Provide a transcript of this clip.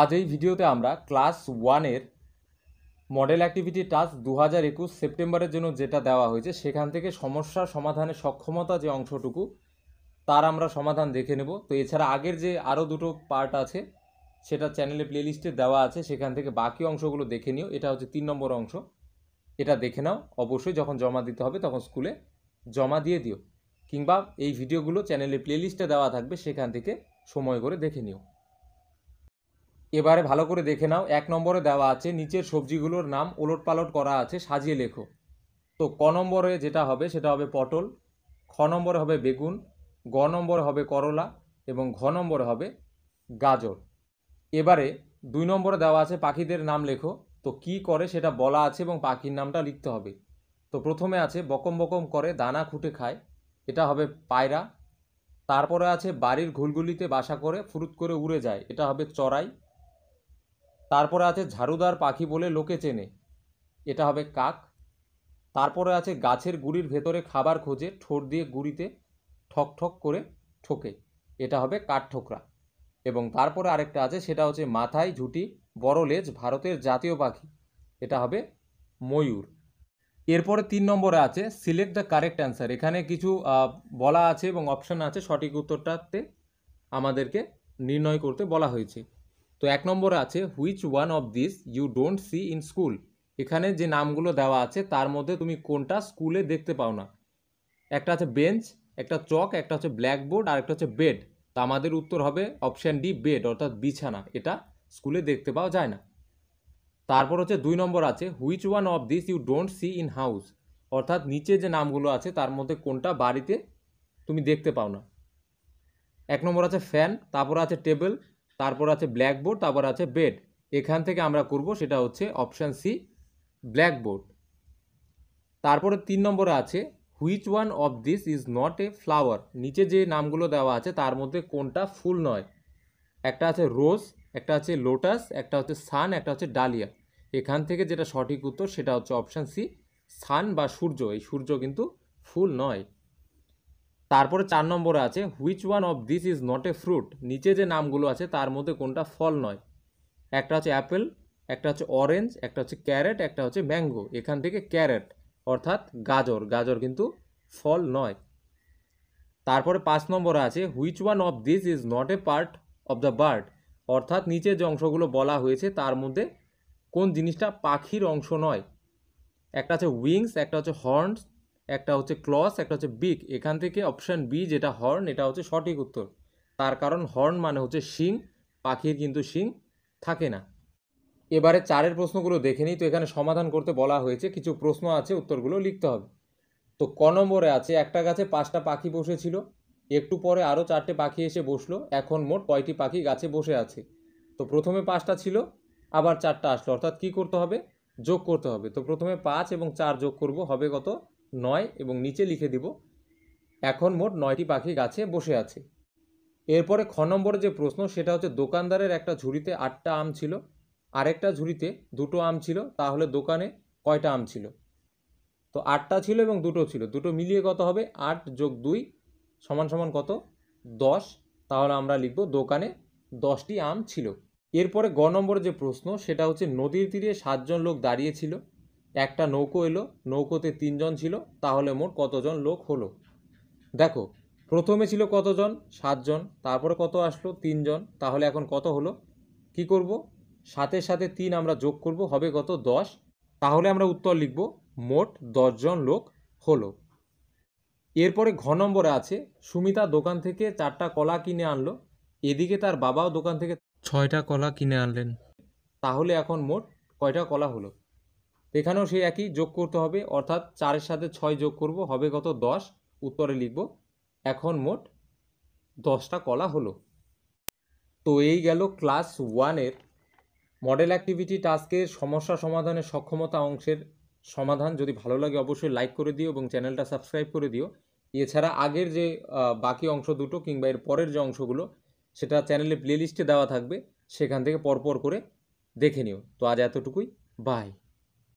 আজ এই ভিডিওতে আমরা ক্লাস ওয়ানের মডেল অ্যাক্টিভিটি টাস্ক দু হাজার একুশ সেপ্টেম্বরের জন্য যেটা দেওয়া হয়েছে সেখান থেকে সমস্যা সমাধানের সক্ষমতা যে অংশটুকু তার আমরা সমাধান দেখে নেব তো এছাড়া আগের যে আরও দুটো পার্ট আছে সেটা চ্যানেলে প্লেলিস্টে দেওয়া আছে সেখান থেকে বাকি অংশগুলো দেখে নিও এটা হচ্ছে তিন নম্বর অংশ এটা দেখে নাও অবশ্যই যখন জমা দিতে হবে তখন স্কুলে জমা দিয়ে দিও কিংবা এই ভিডিওগুলো চ্যানেলে প্লেলিস্টে দেওয়া থাকবে সেখান থেকে সময় করে দেখে নিও এবারে ভালো করে দেখে নাও এক নম্বরে দেওয়া আছে নিচের সবজিগুলোর নাম ওলট পালট করা আছে সাজিয়ে লেখো তো ক নম্বরে যেটা হবে সেটা হবে পটল খ নম্বরে হবে বেগুন গ নম্বরে হবে করলা এবং ঘ নম্বরে হবে গাজর এবারে দুই নম্বরে দেওয়া আছে পাখিদের নাম লেখো তো কি করে সেটা বলা আছে এবং পাখির নামটা লিখতে হবে তো প্রথমে আছে বকম বকম করে দানা খুঁটে খায় এটা হবে পায়রা তারপরে আছে বাড়ির ঘুলগুলিতে বাসা করে ফুরুত করে উড়ে যায় এটা হবে চড়াই তারপরে আছে ঝাড়ুদার পাখি বলে লোকে চেনে এটা হবে কাক তারপরে আছে গাছের গুড়ির ভেতরে খাবার খোঁজে ঠোঁট দিয়ে গুড়িতে ঠক ঠক করে ঠোকে এটা হবে কাঠঠোকরা এবং তারপরে আরেকটা আছে সেটা হচ্ছে মাথায় ঝুটি বড় লেজ ভারতের জাতীয় পাখি এটা হবে ময়ূর এরপরে তিন নম্বরে আছে সিলেক্ট দ্য কারেক্ট অ্যান্সার এখানে কিছু বলা আছে এবং অপশান আছে সঠিক উত্তরটাতে আমাদেরকে নির্ণয় করতে বলা হয়েছে তো এক নম্বর আছে which one of this you don't see in school এখানে যে নামগুলো দেওয়া আছে তার মধ্যে তুমি কোনটা স্কুলে দেখতে পাও না একটা আছে বেঞ্চ একটা চক একটা হচ্ছে ব্ল্যাকবোর্ড আর একটা হচ্ছে বেড তো আমাদের উত্তর হবে অপশান ডি বেড অর্থাৎ বিছানা এটা স্কুলে দেখতে পাওয়া যায় না তারপর হচ্ছে দুই নম্বর আছে which one of this you don't see in house অর্থাৎ নিচে যে নামগুলো আছে তার মধ্যে কোনটা বাড়িতে তুমি দেখতে পাও না এক নম্বর আছে ফ্যান তারপর আছে টেবিল তারপর আছে ব্ল্যাকবোর্ড তারপর আছে বেড এখান থেকে আমরা করব সেটা হচ্ছে অপশান সি ব্ল্যাকবোর্ড তারপরে তিন নম্বরে আছে which one of this is not a flower নিচে যে নামগুলো দেওয়া আছে তার মধ্যে কোনটা ফুল নয় একটা আছে রোজ একটা আছে লোটাস একটা হচ্ছে সান একটা হচ্ছে ডালিয়া এখান থেকে যেটা সঠিক উত্তর সেটা হচ্ছে অপশান সি সান বা সূর্য এই সূর্য কিন্তু ফুল নয় তারপরে চার নম্বরে আছে which one of this is not a fruit নিচে যে নামগুলো আছে তার মধ্যে কোনটা ফল নয় একটা হচ্ছে অ্যাপেল একটা হচ্ছে অরেঞ্জ একটা হচ্ছে ক্যারেট একটা হচ্ছে ম্যাঙ্গো এখান থেকে ক্যারেট অর্থাৎ গাজর গাজর কিন্তু ফল নয় তারপরে পাঁচ নম্বরে আছে which one of this is not a part of the bird অর্থাৎ নিচে যে অংশগুলো বলা হয়েছে তার মধ্যে কোন জিনিসটা পাখির অংশ নয় একটা আছে উইংস একটা হচ্ছে হর্নস একটা হচ্ছে ক্লস একটা হচ্ছে বিক এখান থেকে অপশান বি যেটা হর্ন এটা হচ্ছে সঠিক উত্তর তার কারণ হর্ন মানে হচ্ছে শিং পাখির কিন্তু শিং থাকে না এবারে চারের প্রশ্নগুলো দেখে নিই তো এখানে সমাধান করতে বলা হয়েছে কিছু প্রশ্ন আছে উত্তরগুলো লিখতে হবে তো ক নম্বরে আছে একটা গাছে পাঁচটা পাখি বসেছিল একটু পরে আরও চারটে পাখি এসে বসলো এখন মোট কয়টি পাখি গাছে বসে আছে তো প্রথমে পাঁচটা ছিল আবার চারটা আসলো অর্থাৎ কি করতে হবে যোগ করতে হবে তো প্রথমে পাঁচ এবং চার যোগ করব হবে কত নয় এবং নিচে লিখে দিব এখন মোট নয়টি পাখি গাছে বসে আছে এরপরে খ নম্বরের যে প্রশ্ন সেটা হচ্ছে দোকানদারের একটা ঝুড়িতে আটটা আম ছিল আরেকটা ঝুড়িতে দুটো আম ছিল তাহলে দোকানে কয়টা আম ছিল তো আটটা ছিল এবং দুটো ছিল দুটো মিলিয়ে কত হবে আট যোগ দুই সমান সমান কত দশ তাহলে আমরা লিখব দোকানে দশটি আম ছিল এরপরে গ নম্বরে যে প্রশ্ন সেটা হচ্ছে নদীর তীরে সাতজন লোক দাঁড়িয়েছিল একটা নৌকো এলো নৌকোতে তিনজন ছিল তাহলে মোট কতজন লোক হলো দেখো প্রথমে ছিল কতজন সাতজন তারপরে কত আসলো তিনজন তাহলে এখন কত হলো কি করব সাথে সাথে তিন আমরা যোগ করব হবে কত দশ তাহলে আমরা উত্তর লিখব মোট দশজন লোক হলো এরপরে ঘ নম্বরে আছে সুমিতা দোকান থেকে চারটা কলা কিনে আনলো এদিকে তার বাবাও দোকান থেকে ছয়টা কলা কিনে আনলেন তাহলে এখন মোট কয়টা কলা হলো এখানেও সেই একই যোগ করতে হবে অর্থাৎ চারের সাথে ছয় যোগ করব হবে কত দশ উত্তরে লিখব এখন মোট দশটা কলা হলো তো এই গেল ক্লাস ওয়ানের মডেল অ্যাক্টিভিটি টাস্কের সমস্যা সমাধানের সক্ষমতা অংশের সমাধান যদি ভালো লাগে অবশ্যই লাইক করে দিও এবং চ্যানেলটা সাবস্ক্রাইব করে দিও এছাড়া আগের যে বাকি অংশ দুটো কিংবা এর পরের যে অংশগুলো সেটা চ্যানেলে প্লেলিস্টে দেওয়া থাকবে সেখান থেকে পরপর করে দেখে নিও তো আজ এতটুকুই বাই